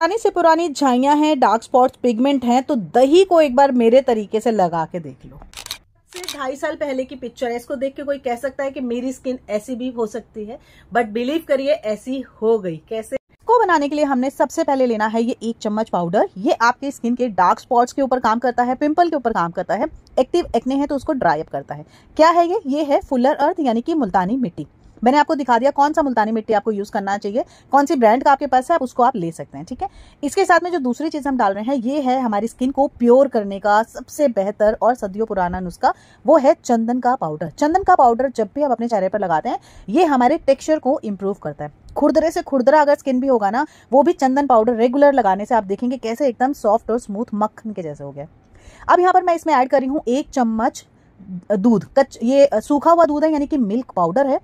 पुरानी से पुरानी झाइया हैं डार्क स्पॉट्स पिगमेंट हैं तो दही को एक बार मेरे तरीके से लगा के देख लो से ढाई साल पहले की पिक्चर है इसको देख के कोई कह सकता है कि मेरी स्किन ऐसी भी हो सकती है बट बिलीव करिए ऐसी हो गई कैसे इसको बनाने के लिए हमने सबसे पहले लेना है ये एक चम्मच पाउडर ये आपके स्किन के डार्क स्पॉट्स के ऊपर काम करता है पिंपल के ऊपर काम करता है एक्टिव एक्ने है तो उसको ड्राई अप करता है क्या है ये ये है फुलर अर्थ यानी कि मुल्तानी मिट्टी मैंने आपको दिखा दिया कौन सा मुल्तानी मिट्टी आपको यूज़ करना चाहिए कौन सी ब्रांड का आपके पास है आप उसको आप ले सकते हैं ठीक है इसके साथ में जो दूसरी चीज़ हम डाल रहे हैं ये है हमारी स्किन को प्योर करने का सबसे बेहतर और सदियों पुराना नुस्खा वो है चंदन का पाउडर चंदन का पाउडर जब भी आप अपने चेहरे पर लगाते हैं ये हमारे टेक्स्चर को इम्प्रूव करता है खुरदरे से खुरदरा अगर स्किन भी होगा ना वो भी चंदन पाउडर रेगुलर लगाने से आप देखेंगे कैसे एकदम सॉफ्ट और स्मूथ मक्खन के जैसे हो गया अब यहाँ पर मैं इसमें ऐड कर रही हूँ एक चम्मच दूध कच्च ये सूखा हुआ दूध है यानी कि मिल्क पाउडर है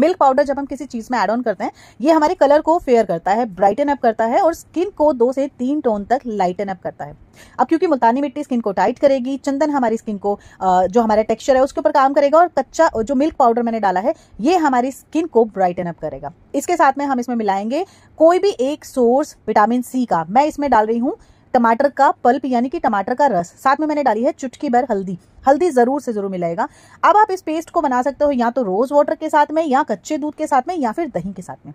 मिल्क पाउडर जब हम किसी चीज़ में एड ऑन करते हैं ये हमारे कलर को फेयर करता है ब्राइटन अप करता है और स्किन को दो से तीन टोन तक लाइटन अप करता है अब क्योंकि मुल्तानी मिट्टी स्किन को टाइट करेगी चंदन हमारी स्किन को जो हमारा टेक्सचर है उसके ऊपर काम करेगा और कच्चा जो मिल्क पाउडर मैंने डाला है ये हमारी स्किन को ब्राइटन अप करेगा इसके साथ में हम इसमें मिलाएंगे कोई भी एक सोर्स विटामिन सी का मैं इसमें डाल रही हूँ टमाटर का पल्प यानी कि टमाटर का रस साथ में मैंने डाली है चुटकी भर हल्दी हल्दी जरूर से जरूर मिलाएगा अब आप इस पेस्ट को बना सकते हो या तो रोज वाटर के साथ में या कच्चे दूध के साथ में या फिर दही के साथ में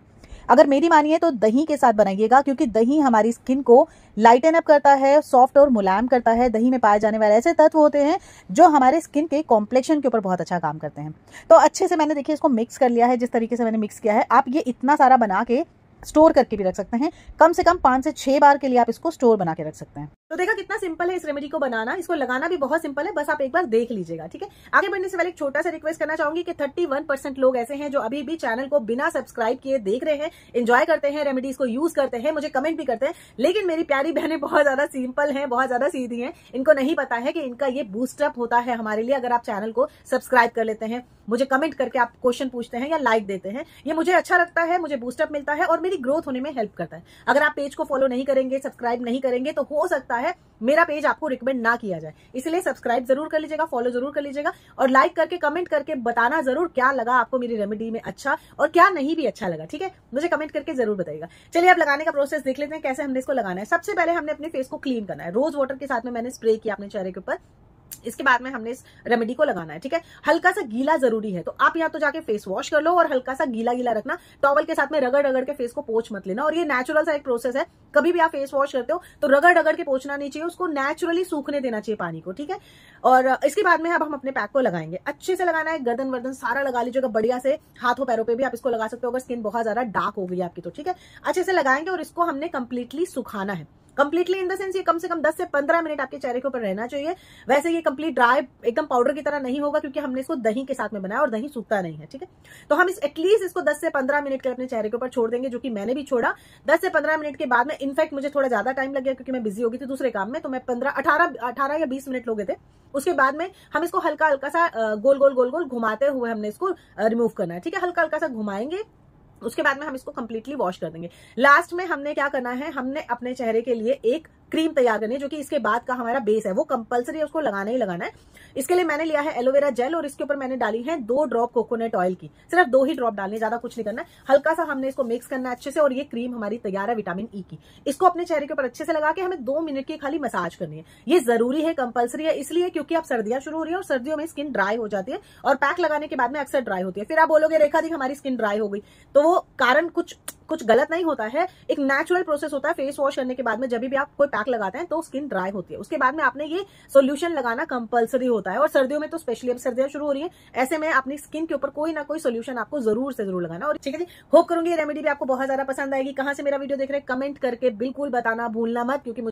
अगर मेरी मानिए तो दही के साथ बनाइएगा क्योंकि दही हमारी स्किन को लाइटन अप करता है सॉफ्ट और मुलायम करता है दही में पाए जाने वाले ऐसे तत्व होते हैं जो हमारे स्किन के कॉम्प्लेक्शन के ऊपर बहुत अच्छा काम करते हैं तो अच्छे से मैंने देखिए इसको मिक्स कर लिया है जिस तरीके से मैंने मिक्स किया है आप ये इतना सारा बना के स्टोर करके भी रख सकते हैं कम से कम पाँच से छः बार के लिए आप इसको स्टोर बना के रख सकते हैं तो देखा कितना सिंपल है इस रेमेडी को बनाना इसको लगाना भी बहुत सिंपल है बस आप एक बार देख लीजिएगा ठीक है आगे बढ़ने से पहले एक छोटा सा रिक्वेस्ट करना चाहूंगी कि 31 परसेंट लोग ऐसे हैं जो अभी भी चैनल को बिना सब्सक्राइब किए देख रहे हैं एंजॉय करते हैं रेमेडीज को यूज करते हैं मुझे कमेंट भी करते हैं लेकिन मेरी प्यारी बहनें बहुत ज्यादा सिंपल है बहुत ज्यादा सीधी है इनको नहीं पता है कि इनका ये बूस्टअप होता है हमारे लिए अगर आप चैनल को सब्सक्राइब कर लेते हैं मुझे कमेंट करके आप क्वेश्चन पूछते हैं या लाइक देते हैं ये मुझे अच्छा लगता है मुझे बूस्टअप मिलता है और मेरी ग्रोथ होने में हेल्प करता है अगर आप पेज को फॉलो नहीं करेंगे सब्सक्राइब नहीं करेंगे तो हो सकता है है मेरा पेज आपको रिकमेंड ना किया जाए इसलिए सब्सक्राइब जरूर कर लीजिएगा फॉलो जरूर कर लीजिएगा और लाइक करके कमेंट करके बताना जरूर क्या लगा आपको मेरी रेमेडी में अच्छा और क्या नहीं भी अच्छा लगा ठीक है मुझे कमेंट करके जरूर बताइएगा चलिए अब लगाने का प्रोसेस देख लेते हैं कैसे हमने इसको लगाना है सबसे पहले हमने अपने फेस को क्लीन करना है रोज वाटर के साथ में मैंने स्प्रे किया अपने चेहरे के ऊपर इसके बाद में हमने इस रेमेडी को लगाना है ठीक है हल्का सा गीला जरूरी है तो आप यहाँ तो जाके फेस वॉश कर लो और हल्का सा गीला गीला रखना टॉवल के साथ में रगड़ रगड़ के फेस को पोच मत लेना और ये नेचुरल सा एक प्रोसेस है कभी भी आप फेस वॉश करते हो तो रगड़ रगड़ के पोचना नहीं चाहिए उसको नेचुरली सूखने देना चाहिए पानी को ठीक है और इसके बाद में अब हम अपने पैक को लगाएंगे अच्छे से लगाना है गर्दन वर्दन सारा लगा लीजिएगा बढ़िया से हाथों पैरों पर भी आप इसको लगा सकते हो अगर स्किन बहुत ज्यादा डार्क हो गई आपकी तो ठीक है अच्छे से लगाएंगे और इसको हमने कंप्लीटली सुखाना है कंप्लीटली इन द सेंस ये कम से कम 10 से 15 मिनट आपके चेहरे के ऊपर रहना चाहिए वैसे ये कंप्लीट ड्राई एकदम पाउडर की तरह नहीं होगा क्योंकि हमने इसको दही के साथ में बनाया और दही सूखता नहीं है ठीक है तो हम इस एटलीस्ट इसको 10 से 15 मिनट के अपने चेहरे के ऊपर छोड़ देंगे जो कि मैंने भी छोड़ा दस से पंद्रह मिनट के बाद में इनफैक्ट मुझे थोड़ा ज्यादा टाइम लग गया क्योंकि मैं बिजी हो गई थी दूसरे काम में तो मैं पंद्रह अठारह अठारह या बीस मिनट लोगे थे उसके बाद में हम इसको हल्का हल्का सा गोल गोल गोल गोल घुमाते हुए हमने इसको रिमूव करना है ठीक है हल्का हल्का सा घुमाएंगे उसके बाद में हम इसको कंप्लीटली वॉश कर देंगे लास्ट में हमने क्या करना है हमने अपने चेहरे के लिए एक क्रीम तैयार करनी है जो कि इसके बाद का हमारा बेस है वो कंपलसरी है उसको लगाना ही लगाना है इसके लिए मैंने लिया है एलोवेरा जेल और इसके ऊपर मैंने डाली है दो ड्रॉप कोकोनट ऑयल की सिर्फ दो ही ड्रॉप डालने ज्यादा कुछ नहीं करना है हल्का सा हमने इसको मिक्स करना है अच्छे से और ये क्रीम हमारी तैयार है विटामिन ई e की इसको अपने चेहरे के ऊपर अच्छे से लगा के हमें दो मिनट की खाली मसाज करनी है ये जरूरी है कंपलसरी है इसलिए क्योंकि अब सर्दियां शुरू हो रही है और सर्दियों में स्किन ड्राई हो जाती है और पैक लगाने के बाद में अक्सर ड्राई होती है फिर आप बोलोगे रेखा दी हमारी स्किन ड्राई हो गई तो वो कारण कुछ कुछ गलत नहीं होता है एक नेचुरल प्रोसेस होता है फेस वॉश करने के बाद में जब भी आप कोई पैक लगाते हैं तो स्किन ड्राई होती है उसके बाद में आपने ये सोल्यूशन लगाना कंपलसरी होता है और सर्दियों में तो स्पेशली अब सर्दियां शुरू हो रही है ऐसे में अपनी स्किन के ऊपर कोई ना कोई सोल्यूशन आपको जरूर से जरूर लगाना और ठीक है जी होप करूंगी रेमेडी भी आपको बहुत ज्यादा पसंद आएगी कहां से मेरा वीडियो देख रहे हैं कमेंट करके बिल्कुल बताना भूलना मत क्योंकि